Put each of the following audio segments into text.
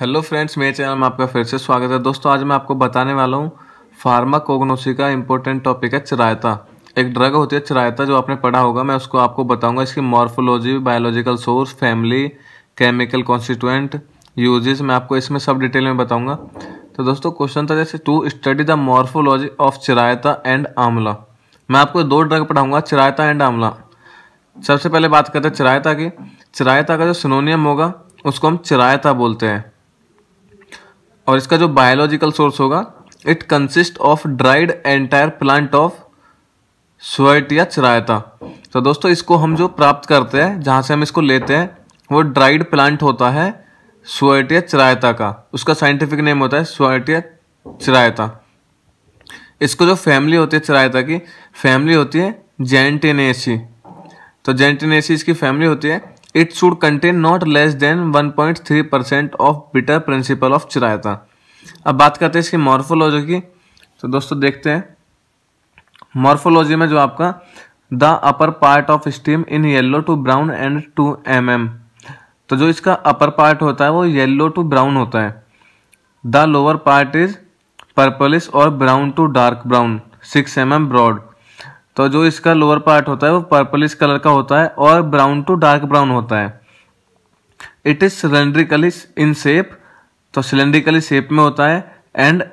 hello friends मेरे channel में आपका फिर से स्वागत है दोस्तों आज मैं आपको बताने वाला हूँ फार्माकोग्नोसी का इम्पोर्टेंट टॉपिक है चरायता एक ड्रग होती है चरायता जो आपने पढ़ा होगा मैं उसको आपको बताऊंगा इसकी morphology biological source family chemical constituent uses मैं आपको इसमें सब डिटेल में बताऊँगा तो दोस्तों क्वेश्चन था जैसे to study the morphology of chirayata and amla मैं आपको दो ड्रग पढ़ाऊँगा चिरायता एंड आंवला सबसे पहले बात करते हैं चिरायता की चिरायता का जो सिनोनियम होगा उसको हम चिरायता बोलते हैं और इसका जो बायोलॉजिकल सोर्स होगा it consist of dried entire plant of swertia या चरायता तो दोस्तों इसको हम जो प्राप्त करते हैं जहाँ से हम इसको लेते हैं वो ड्राइड प्लांट होता है स्वेट या चरायता का उसका साइंटिफिक नेम होता है स्वेट या चरायता इसको जो फैमिली होती है चरायता की फैमिली होती है जेंटिनेसी तो जेंटिनेसी इसकी फैमिली होती है it should contain not less than 1.3 percent of bitter principle of chirayata अब बात करते हैं इसकी मॉर्फोलॉजी की तो दोस्तों देखते हैं मॉर्फोलॉजी में जो आपका the upper part of stem in yellow to brown and two M M तो जो इसका अपर पार्ट होता है वो येल्लो टू ब्राउन होता है the lower part is purplish और brown to dark brown six M M broad तो जो इसका लोअर पार्ट होता है वो पर्पलिश कलर का होता है और ब्राउन टू डार्क ब्राउन होता है it is cylindrically in shape तो सिलेंड्रिकली शेप में होता है and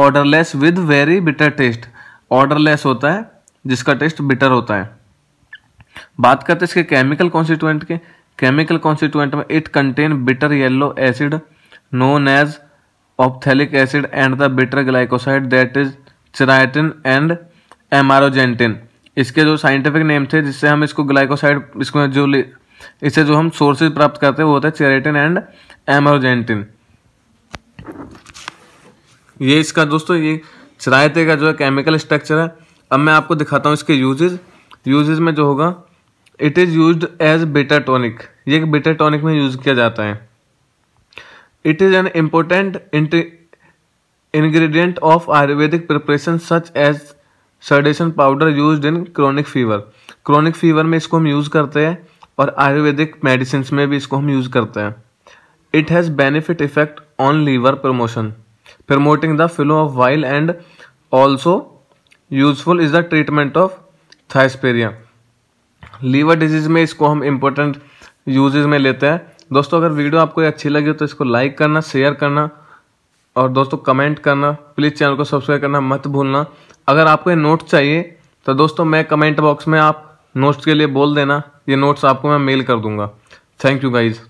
odourless with very bitter taste odourless होता है जिसका टेस्ट बिटर होता है बात करते इसके केमिकल कॉन्स्टिट्यूएंट के केमिकल कॉन्स्टिट्यूएंट में it contain bitter yellow acid known as ophelic acid and the bitter glycoside that is chiratin and amarogentin इसके जो साइंटिफिक नेम थे जिससे हम इसको ग्लाइकोसाइड इसमें जो इससे जो हम सोर्सेज प्राप्त करते हैं वो होता है चेरेटिन एंड एमरजेंटिन ये इसका दोस्तों ये चरायते का जो है केमिकल स्ट्रक्चर है अब मैं आपको दिखाता हूँ इसके यूजेज यूजेज में जो होगा it is use as better tonic ये एक बेटर टॉनिक में यूज़ किया जाता है it is an important ingredient of Ayurvedic preparation such as Sudarshan powder use in chronic fever chronic fever में इसको हम यूज़ करते हैं और आयुर्वेदिक मेडिसिन में भी इसको हम यूज़ करते हैं it has benefit effect on liver promotion promoting the flow of bile and also useful is the treatment of dyspepsia liver disease में इसको हम इम्पोर्टेंट यूजेज में लेते हैं दोस्तों अगर वीडियो आपको अच्छी लगी हो तो इसको लाइक करना शेयर करना और दोस्तों कमेंट करना प्लीज़ चैनल को सब्सक्राइब करना मत भूलना अगर आपको ये नोट्स चाहिए तो दोस्तों मैं कमेंट बॉक्स में आप नोट्स के लिए बोल देना ये नोट्स आपको मैं मेल कर दूंगा थैंक यू गाइज़